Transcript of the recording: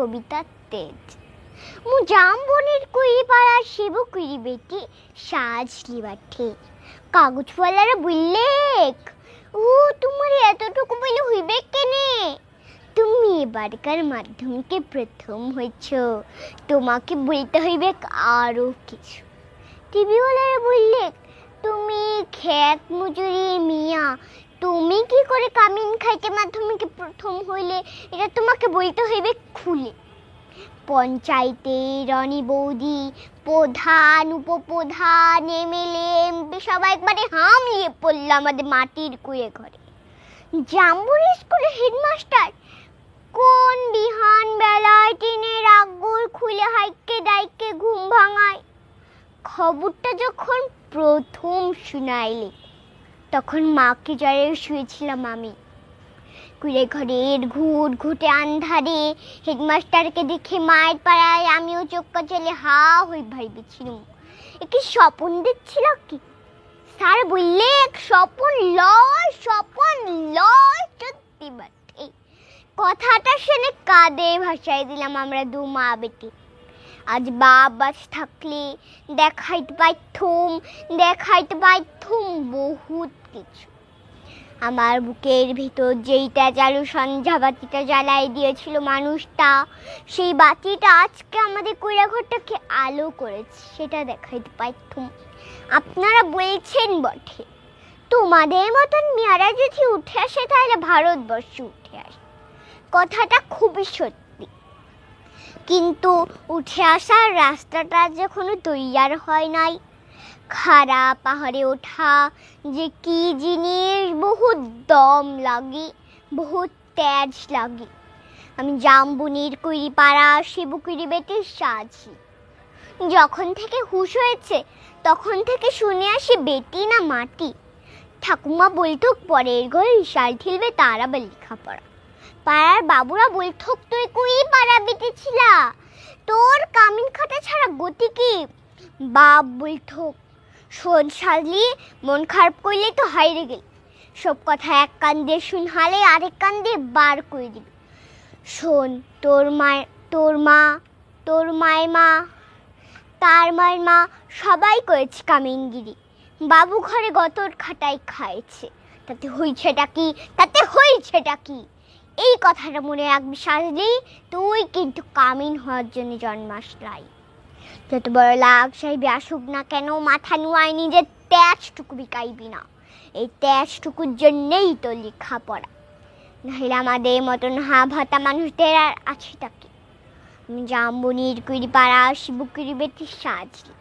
কবিতা তেজ মু জামবনের কুই পাড়া শিবু কুই বেটি সাজ লিবাঠে ফলার বুল্লেক ও তোমার এতটুকু বলে হইবে কেনে তুমি এবারকার মাধ্যমকে প্রথম হয়েছ তোমাকে বলতে হইবে আরও কিছু টিভিওয়ালারা বললেক তুমি খ্যাত মজুরি মিয়া তুমি কি করে কামিন খাইতে মাধ্যমিকে প্রথম হইলে এটা তোমাকে বলতে হইবে খুলে পঞ্চায়েতে রনি বৌদি প্রধান উপপ্রধান এমএলএ এমপি সবাই একবারে হামিয়ে পড়লো আমাদের মাটির কুয়ে ঘরে জাম্বুর স্কুলের হেডমাস্টার কোন বিহান বেলায় টিনের আগুল খুলে হাইকে দাইকে ঘুম ভাঙায় খবরটা যখন প্রথম শুনাইলে তখন মাকে জ্বরে শুয়েছিলাম আমি কুড়ে ঘরে ঘুট ঘুটে আন্ধারে হেডমাস্টারকে দেখে মায়ের পাড়ায় আমিও চোখকা চলে হা হই ভাবিছিলুম একে স্বপন দিচ্ছিল কি স্যার বললে স্বপন লয় স্বপন লয় সত্যি বাটে কথাটা শুনে কাঁদে ভাসাই দিলাম আমরা দু মা বেটি আজ বাপ বাস থাকলে দেখাইতে থুম দেখাইতে পাই প্রথম বহুত কিছু আমার বুকের ভিতর যেইটা চালু সন্ধ্যা বাতিটা জ্বালাই দিয়েছিল মানুষটা সেই বাতিটা আজকে আমাদের কৈরাঘরটাকে আলো করেছে সেটা দেখাইতে পারতুম আপনারা বলছেন বটে তোমাদের মতন মেয়ারা যদি উঠে আসে তাহলে ভারতবর্ষ উঠে আসে কথাটা খুবই সত্যি কিন্তু উঠে আসার রাস্তাটা যে কোনো তৈয়ার হয় নাই খারা পাহাড়ে ওঠা যে কি জিনিস বহুত দম লাগে বহুত তেজ লাগে আমি জাম্বুনির কুড়ি পাড়া শিবুকুড়ি বেটির সাজি যখন থেকে হুশ হয়েছে তখন থেকে শুনে আসি বেটি না মাটি ঠাকুমা বৈঠক পরের ঘরে ইশাল ঠিলবে তারা বা লেখাপড়া পাড়ার বাবুরা বৈঠক তুই কুই পাড়া বেটেছিলা তোর কামিন খাটা ছাড়া গতি কি বাপ বৈঠক শোন সাজলি মন খারাপ করলে তো হাইরে গেল সব কথা এক কান দিয়ে শুন হালে আরেক কান দিয়ে বার করে দিবি শোন তোর মায় তোর মা তোর মায় মা তার মায়ের মা সবাই করেছে কামিনগিরি বাবু ঘরে গতর খাটাই খাইছে তাতে হইছেটা কি তাতে হইছেটা কি এই কথাটা মনে রাখবি সাজলি তুই কিন্তু কামিন হওয়ার জন্য জন্মাস যত বড় লাভ সাহেবে আসুক না কেন মাথা নুয়ায় নিজের টুকু বিকাইবি না এই টুকুর জন্যেই তো লেখা পড়া নাহলে আমাদের মতন হা ভাতা মানুষদের আর আছে তাকে আমি জাম্বনির কুড়ি পাড়া শিবকুড়ি বেটির সাজলি